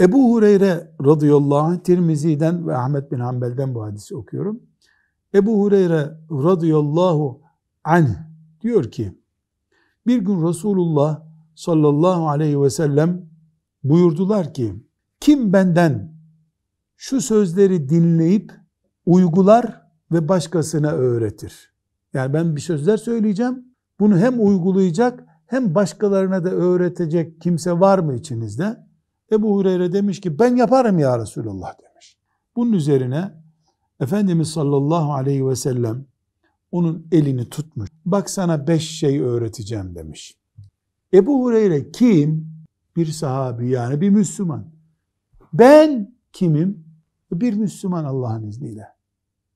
Ebu Hureyre radıyallahu anh Tirmizi'den ve Ahmet bin Hanbel'den bu hadisi okuyorum. Ebu Hureyre radıyallahu anh diyor ki bir gün Resulullah sallallahu aleyhi ve sellem buyurdular ki kim benden şu sözleri dinleyip uygular ve başkasına öğretir. Yani ben bir sözler söyleyeceğim. Bunu hem uygulayacak hem başkalarına da öğretecek kimse var mı içinizde? Ebu Hureyre demiş ki ben yaparım ya Resulallah demiş. Bunun üzerine Efendimiz sallallahu aleyhi ve sellem onun elini tutmuş. Bak sana beş şey öğreteceğim demiş. Ebu Hureyre kim? Bir sahabi yani bir Müslüman. Ben kimim? Bir Müslüman Allah'ın izniyle.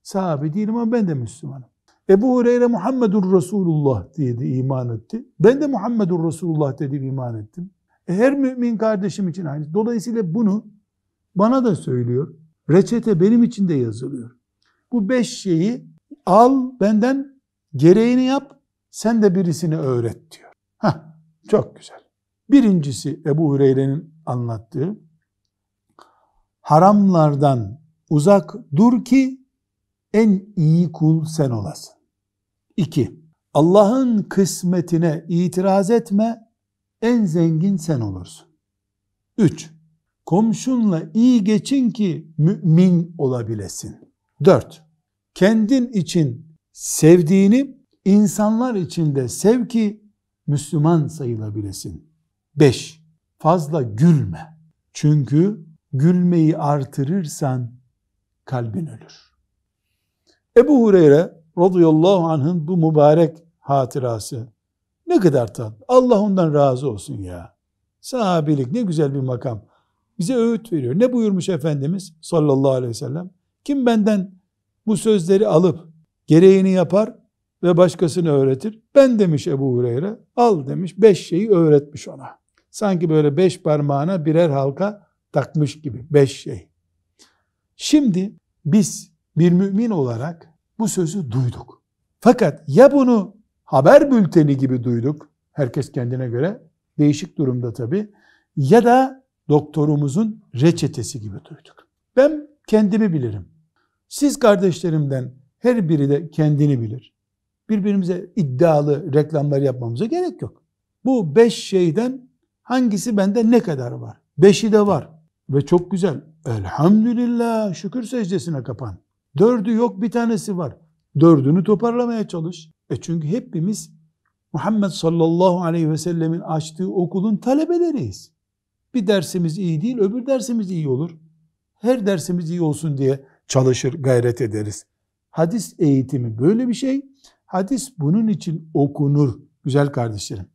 Sahabi değilim ama ben de Müslümanım. Ebu Hureyre Muhammedur Resulullah dedi iman etti. Ben de Muhammedur Resulullah dedi iman ettim. Her mümin kardeşim için aynı. Dolayısıyla bunu bana da söylüyor. Reçete benim için de yazılıyor. Bu beş şeyi al benden gereğini yap sen de birisini öğret diyor. Hah, çok güzel. Birincisi Ebu Hureyre'nin anlattığı haramlardan uzak dur ki en iyi kul sen olasın. İki, Allah'ın kısmetine itiraz etme, en zengin sen olursun. 3. Komşunla iyi geçin ki mümin olabilesin. 4. Kendin için sevdiğini insanlar için de sev ki Müslüman sayılabilesin. 5. Fazla gülme. Çünkü gülmeyi artırırsan kalbin ölür. Ebu Hureyre radıyallahu anh'ın bu mübarek hatırası ne kadar tat! Allah ondan razı olsun ya. Sahabilik ne güzel bir makam. Bize öğüt veriyor. Ne buyurmuş Efendimiz sallallahu aleyhi ve sellem? Kim benden bu sözleri alıp gereğini yapar ve başkasını öğretir. Ben demiş Ebu Hureyre, al demiş beş şeyi öğretmiş ona. Sanki böyle beş parmağına birer halka takmış gibi beş şey. Şimdi biz bir mümin olarak bu sözü duyduk. Fakat ya bunu haber bülteni gibi duyduk. Herkes kendine göre değişik durumda tabi. Ya da doktorumuzun reçetesi gibi duyduk. Ben kendimi bilirim. Siz kardeşlerimden her biri de kendini bilir. Birbirimize iddialı reklamlar yapmamıza gerek yok. Bu beş şeyden hangisi bende ne kadar var? Beşi de var. Ve çok güzel. Elhamdülillah şükür secdesine kapan. Dördü yok bir tanesi var. Dördünü toparlamaya çalış. E çünkü hepimiz Muhammed sallallahu aleyhi ve sellemin açtığı okulun talebeleriyiz. Bir dersimiz iyi değil, öbür dersimiz iyi olur. Her dersimiz iyi olsun diye çalışır, gayret ederiz. Hadis eğitimi böyle bir şey. Hadis bunun için okunur güzel kardeşlerim.